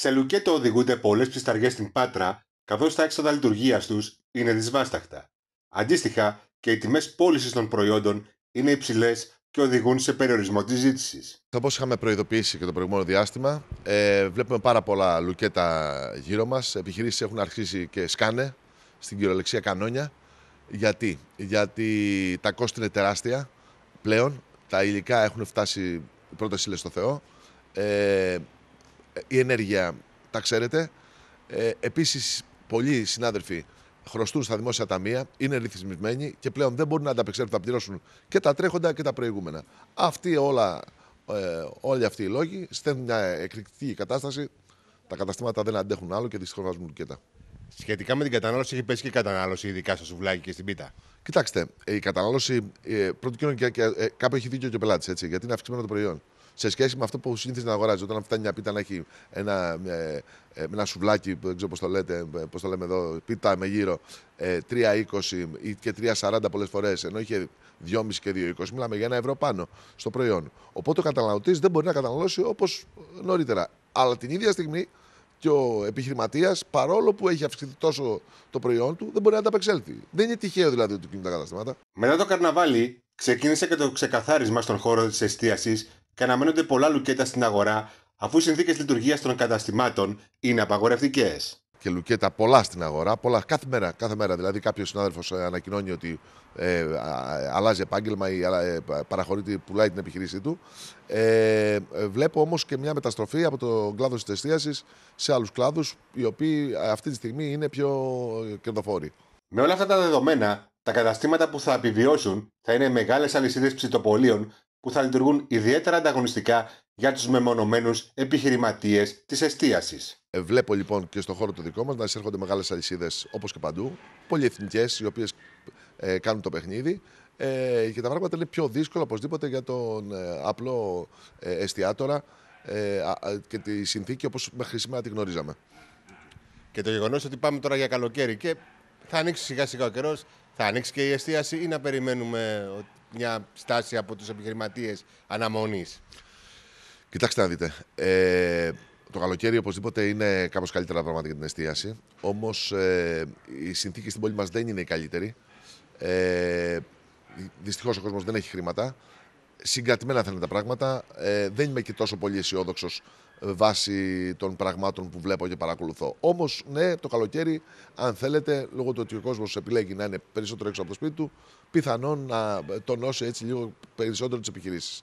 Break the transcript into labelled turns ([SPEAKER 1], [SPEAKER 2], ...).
[SPEAKER 1] Σε Λουκέτο οδηγούνται πολλές ψυσταριέ στην Πάτρα, καθώς τα έξοδα λειτουργίας τους είναι δυσβάσταχτα. Αντίστοιχα, και οι τιμές πώλησης των προϊόντων είναι υψηλές
[SPEAKER 2] και οδηγούν σε περιορισμό της ζήτησης. Όπως είχαμε προειδοποιήσει και το προηγούμενο διάστημα, ε, βλέπουμε πάρα πολλά λουκέτα γύρω μας. Επιχειρήσεις έχουν αρχίσει και σκάνε στην κυριολεξία κανόνια. Γιατί, Γιατί τα κόστη είναι τεράστια πλέον. Τα υλικά έχουν φτάσει πρώτα σύλλε στο Θεό. Ε, η ενέργεια τα ξέρετε. Ε, Επίσης, πολλοί συνάδελφοι χρωστούν στα δημόσια ταμεία, είναι ρυθμισμένοι και πλέον δεν μπορούν να ανταπεξέλθουν να πληρώσουν και τα τρέχοντα και τα προηγούμενα. Αυτοί όλα, ε, όλοι αυτοί οι λόγοι στέλνουν μια εκρηκτική κατάσταση. Τα καταστήματα δεν αντέχουν άλλο και δυστυχώς βάζουν τα. Σχετικά με την κατανάλωση, έχει πέσει και η κατανάλωση, ειδικά στο σουβλάκι και στην πίτα. Κοιτάξτε, η κατανάλωση. Ε, Πρώτον, ε, κάπου έχει δίκιο και ο πελάτης, γιατί είναι αυξημένο το προϊόν σε σχέση με αυτό που συνήθιζε να αγοράζει. Όταν φτάνει μια πίτα να έχει ένα, ε, ε ένα σουβλάκι, δεν ξέρω πώς το λέτε, ε, το λέμε εδώ, πίτα με γύρω 3,20 ε, ή και 3,40 πολλές φορές, ενώ είχε 2,5 και 2,20, μιλάμε για ένα ευρώ πάνω στο προϊόν. Οπότε ο καταναλωτής δεν μπορεί να καταναλώσει όπως νωρίτερα. Αλλά την ίδια στιγμή και ο επιχειρηματίας, παρόλο που έχει αυξηθεί τόσο το προϊόν του, δεν μπορεί να ανταπεξέλθει. Δεν είναι τυχαίο δηλαδή ότι κλείνουν τα καταστήματα.
[SPEAKER 1] Μετά το καρναβάλι, ξεκίνησε και το ξεκαθάρισμα στον χώρο της εστίασης και αναμένονται πολλά λουκέτα στην αγορά, αφού οι συνθήκες λειτουργίας των
[SPEAKER 2] καταστημάτων είναι απαγορευτικές. Και λουκέτα πολλά στην αγορά, πολλά κάθε μέρα. Κάθε μέρα. Δηλαδή, κάποιος συνάδελφος ε, ανακοινώνει ότι ε, ε, αλλάζει επάγγελμα ή ε, πουλάει την επιχείρησή του. Ε, βλέπω όμως και μια μεταστροφή από τον κλάδο της εστίασης σε άλλους κλάδους, οι οποίοι αυτή τη στιγμή είναι πιο κερδοφόροι.
[SPEAKER 1] Με όλα αυτά τα δεδομένα, τα καταστήματα που θα επιβιώσουν θα είναι μεγάλες αλυσίδες ψητοπολίων που θα λειτουργούν ιδιαίτερα ανταγωνιστικά για τους μεμονωμένους επιχειρηματίες της εστίασης.
[SPEAKER 2] Ε, βλέπω λοιπόν και στον χώρο το δικό μας να εισέρχονται μεγάλες αλυσίδες όπως και παντού, πολυεθνικές, οι οποίες ε, κάνουν το παιχνίδι. Ε, και τα πράγματα είναι πιο δύσκολα οπωσδήποτε για τον ε, απλό ε, εστιατόρα ε, και τη συνθήκη όπως μέχρι σήμερα τη γνωρίζαμε. Και το γεγονός ότι πάμε τώρα για καλοκαίρι και θα
[SPEAKER 1] ανοίξει σιγά σιγά ο καιρός. Θα ανοίξει και η εστίαση ή να περιμένουμε μια στάση από τους επιχειρηματίες
[SPEAKER 2] αναμονής. Κοιτάξτε να δείτε. Ε, το καλοκαίρι οπωσδήποτε είναι κάπως καλύτερα πράγματα για την εστίαση. Όμως ε, η συνθήκη στην πόλη μας δεν είναι οι καλύτερη. Ε, Δυστυχώς ο κόσμος δεν έχει χρήματα συγκρατημένα θα τα πράγματα. Ε, δεν είμαι και τόσο πολύ αισιόδοξος ε, βάσει των πραγμάτων που βλέπω και παρακολουθώ. Όμως, ναι, το καλοκαίρι, αν θέλετε, λόγω του ότι ο κόσμος επιλέγει να είναι περισσότερο έξω από το σπίτι του, πιθανόν να τονώσει έτσι λίγο περισσότερο τις επιχειρήσεις.